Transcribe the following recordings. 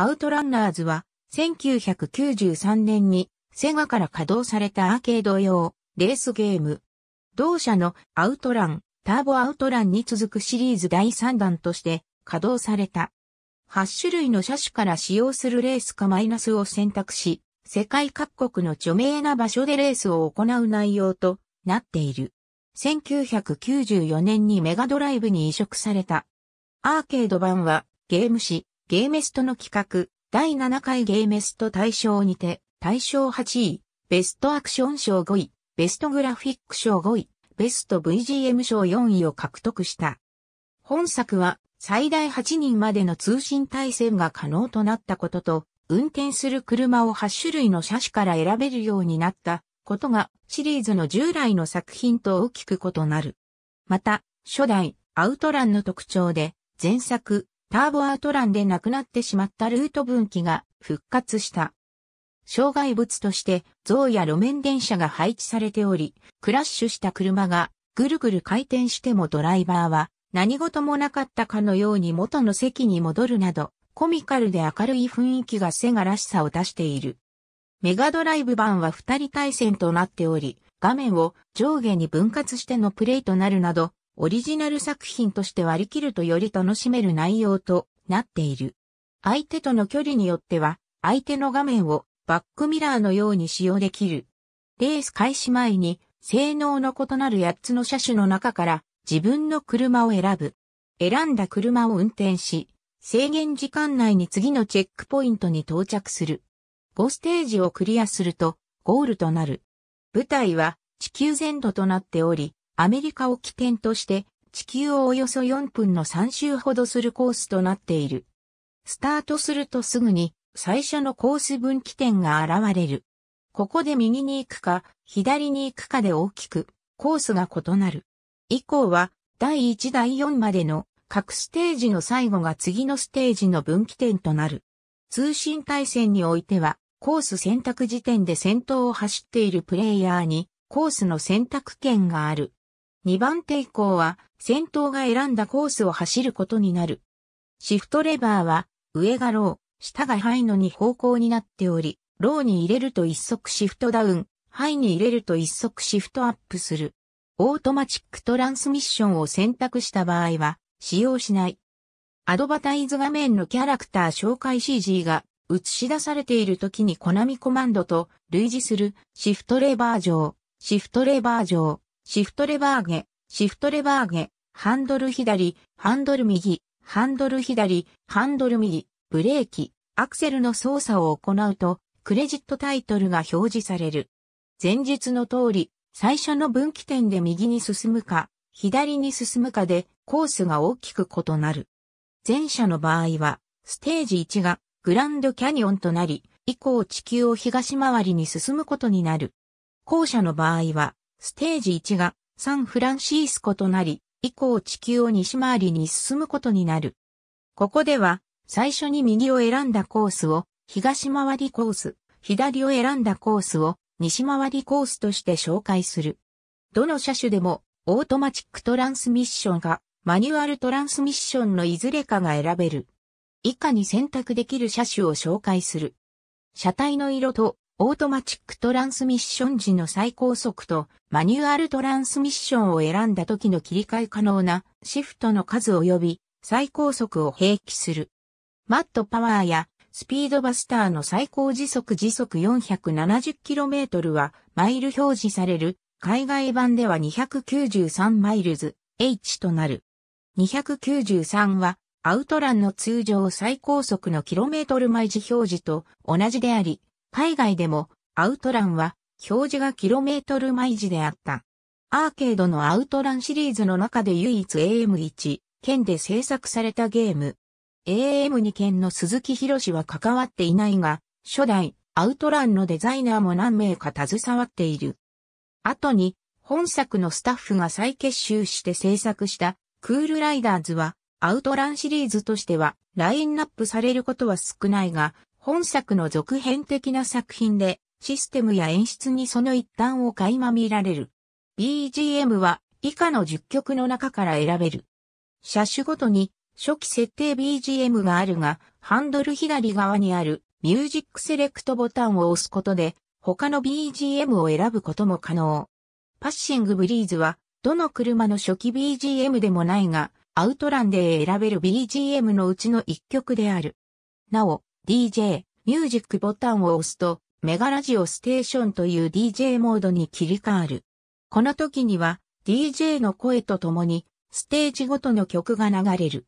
アウトランナーズは、1993年にセガから稼働されたアーケード用レースゲーム。同社のアウトラン、ターボアウトランに続くシリーズ第3弾として稼働された。8種類の車種から使用するレースかマイナスを選択し、世界各国の著名な場所でレースを行う内容となっている。1994年にメガドライブに移植された。アーケード版はゲーム誌ゲーメストの企画、第7回ゲーメスト大賞にて、大賞8位、ベストアクション賞5位、ベストグラフィック賞5位、ベスト VGM 賞4位を獲得した。本作は、最大8人までの通信対戦が可能となったことと、運転する車を8種類の車種から選べるようになったことがシリーズの従来の作品と大きく異なる。また、初代アウトランの特徴で、前作ターボアートランでなくなってしまったルート分岐が復活した。障害物として像や路面電車が配置されており、クラッシュした車がぐるぐる回転してもドライバーは何事もなかったかのように元の席に戻るなど、コミカルで明るい雰囲気がセガらしさを出している。メガドライブ版は二人対戦となっており、画面を上下に分割してのプレイとなるなど、オリジナル作品として割り切るとより楽しめる内容となっている。相手との距離によっては、相手の画面をバックミラーのように使用できる。レース開始前に、性能の異なる8つの車種の中から自分の車を選ぶ。選んだ車を運転し、制限時間内に次のチェックポイントに到着する。5ステージをクリアするとゴールとなる。舞台は地球全土となっており、アメリカを起点として地球をおよそ4分の3周ほどするコースとなっている。スタートするとすぐに最初のコース分岐点が現れる。ここで右に行くか左に行くかで大きくコースが異なる。以降は第1第4までの各ステージの最後が次のステージの分岐点となる。通信対戦においてはコース選択時点で先頭を走っているプレイヤーにコースの選択権がある。2番手以降は先頭が選んだコースを走ることになる。シフトレバーは上がロー、下がハイの2方向になっており、ローに入れると一足シフトダウン、ハイに入れると一足シフトアップする。オートマチックトランスミッションを選択した場合は使用しない。アドバタイズ画面のキャラクター紹介 CG が映し出されている時にコナミコマンドと類似するシフトレバー上、シフトレバー上、シフトレバーゲ、シフトレバーゲ、ハンドル左、ハンドル右、ハンドル左、ハンドル右、ブレーキ、アクセルの操作を行うと、クレジットタイトルが表示される。前述の通り、最初の分岐点で右に進むか、左に進むかでコースが大きく異なる。前者の場合は、ステージ1がグランドキャニオンとなり、以降地球を東回りに進むことになる。後者の場合は、ステージ1がサンフランシスコとなり、以降地球を西回りに進むことになる。ここでは、最初に右を選んだコースを、東回りコース、左を選んだコースを、西回りコースとして紹介する。どの車種でも、オートマチックトランスミッションか、マニュアルトランスミッションのいずれかが選べる。以下に選択できる車種を紹介する。車体の色とオートマチックトランスミッション時の最高速とマニュアルトランスミッションを選んだ時の切り替え可能なシフトの数及び最高速を併記する。マットパワーやスピードバスターの最高時速時速 470km はマイル表示される海外版では293マイルズ H となる。293はアウトランの通常最高速のキロメートル毎時表示と同じであり、海外でもアウトランは表示がキロメートル毎時であった。アーケードのアウトランシリーズの中で唯一 AM1、県で制作されたゲーム。AM2 県の鈴木博士は関わっていないが、初代アウトランのデザイナーも何名か携わっている。後に、本作のスタッフが再結集して制作したクールライダーズは、アウトランシリーズとしてはラインナップされることは少ないが、本作の続編的な作品で、システムや演出にその一端を垣間見られる。BGM は以下の10曲の中から選べる。車種ごとに初期設定 BGM があるが、ハンドル左側にあるミュージックセレクトボタンを押すことで、他の BGM を選ぶことも可能。パッシングブリーズは、どの車の初期 BGM でもないが、アウトランで選べる BGM のうちの1曲である。なお、DJ、ミュージックボタンを押すと、メガラジオステーションという DJ モードに切り替わる。この時には、DJ の声とともに、ステージごとの曲が流れる。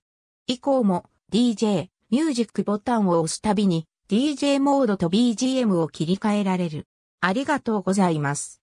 以降も、DJ、ミュージックボタンを押すたびに、DJ モードと BGM を切り替えられる。ありがとうございます。